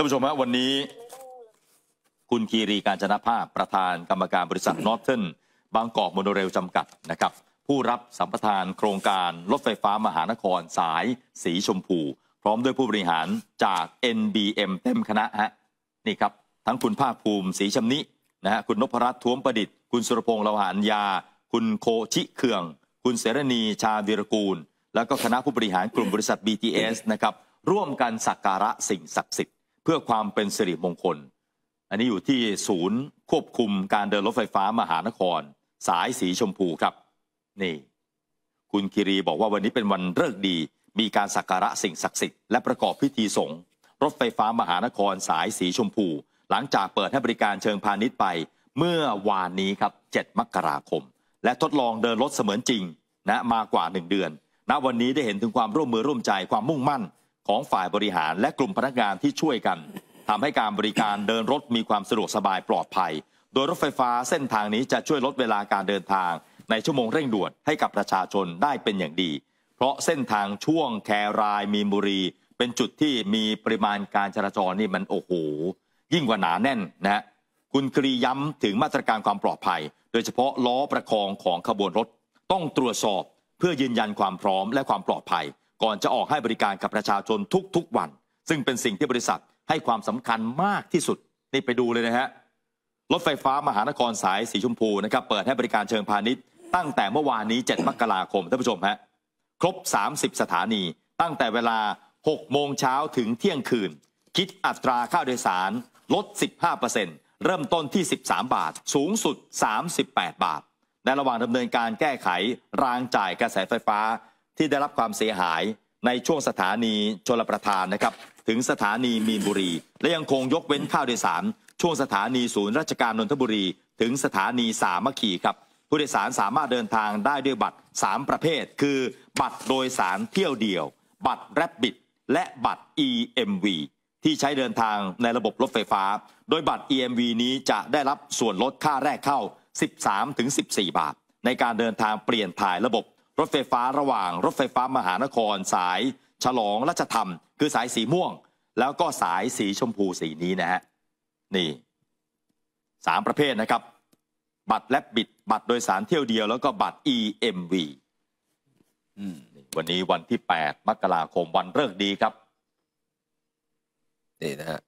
านผู้ชมฮะวันนี้ คุณคีรีการชนะภาพประธานกรรมการบริษัทนอร์ทเทนบางกอกโมโนเรลจำกัดนะครับผู้รับสัมปทานโครงการรถไฟฟ้ามหานครสายสีชมพูพร้อมด้วยผู้บริหารจาก NBM เต็มคณะฮะนี่ครับทั้งคุณภาคภูมิ สีชำนินะฮะคุณนพรัตน์ท้วมประดิษฐ์คุณสุรพงษ์ลาหานยาคุณโคชิเคือง คุณเสรณีชาวีรกูล แล้วก็คณะผู้บริหารกลุ่มบริษัท BTS นะครับร่วมกันสักการะสิ่งศักดิ์สิทธิ์พื่อความเป็นสิริมงคล อันนี้อยู่ที่ศูนย์ควบคุม การเดินรถไฟฟ้ามหานคร สายสีชมพูครับ นี่ คุณคิรีบอกว่าวันนี้เป็นวันเลิกดี มีการสักการะสิ่งศักดิ์สิทธิ์และประกอบพิธีสงฆ์รถไฟฟ้ามหานคร สายสีชมพู หลังจากเปิดให้บริการเชิงพาณิชย์ไป เมื่อวานนี้ครับ 7 มกราคม และทดลองเดินรถเสมือนจริงนะมากว่า1เดือนณนะวันนี้ได้เห็นถึงความร่วมมือร่วมใจความมุ่งมั่นของฝ่ายบริหารและกลุ่มพนักงานที่ช่วยกัน ทำให้การบริการเดินรถมีความสะดวกสบายปลอดภัย โดยรถไฟฟ้าเส้นทางนี้จะช่วยลดเวลาการเดินทาง ในชั่วโมงเร่งด่วนให้กับประชาชนได้เป็นอย่างดีเพราะเส้นทางช่วงแคราย มีบุรี เป็นจุดที่มีปริมาณการจราจรนี่มันโอ้โหยิ่งกว่าหนาแน่นนะคุณครีย้ำถึงมาตรการความปลอดภัย โดยเฉพาะล้อประคองของขบวนรถต้องตรวจสอบ เพื่อยืนยันความพร้อมและความปลอดภัยก่อนจะออกให้บริการกับประชาชนทุกๆวัน ซึ่งเป็นสิ่งที่บริษัทให้ความสำคัญมากที่สุด นี่ไปดูเลยนะฮะรถไฟฟ้ามหานครสายสีชมพูนะครับ เปิดให้บริการเชิงพาณิชย์ ตั้งแต่เมื่อวานนี้ 7มกราคมท่านผู้ชมฮะ ครบ 30 สถานี ตั้งแต่เวลา 6 โมงเช้าถึงเที่ยงคืน คิดอัตราค่าโดยสารลด 15%เริ่มต้นที่ 13 บาท สูงสุด 38 บาท ในระหว่างดำเนินการแก้ไขรางจ่ายกระแสไฟฟ้าที่ได้รับความเสียหายในช่วงสถานีชลประทานนะครับถึงสถานีมีนบุรีและยังคงยกเว้นค่าโดยสารช่วงสถานีศูนย์ราชการนนทบุรี ถึงสถานีสามัคคีครับ ผู้โดยสารสามารถเดินทางได้ด้วยบัตร 3 ประเภท คือบัตรโดยสารเที่ยวเดียว บัตรแรบบิทและบัตร EMV ที่ใช้เดินทางในระบบรถไฟฟ้า โดยบัตร EMV นี้จะได้รับส่วนลดค่าแรกเข้า 13-14 บาท ในการเดินทางเปลี่ยนถ่ายระบบรถไฟฟ้าระหว่าง รถไฟฟ้ามหานคร สายฉลองราชธรรม คือสายสีม่วง แล้วก็สายสีชมพูสีนี้นะฮะ นี่ สามประเภทนะครับ บัตรและบิดบัตรโดยสารเที่ยวเดียวแล้วก็บัตร EMV วันนี้วันที่ 8มกราคมวันเลิกดีครับ นี่นะฮะ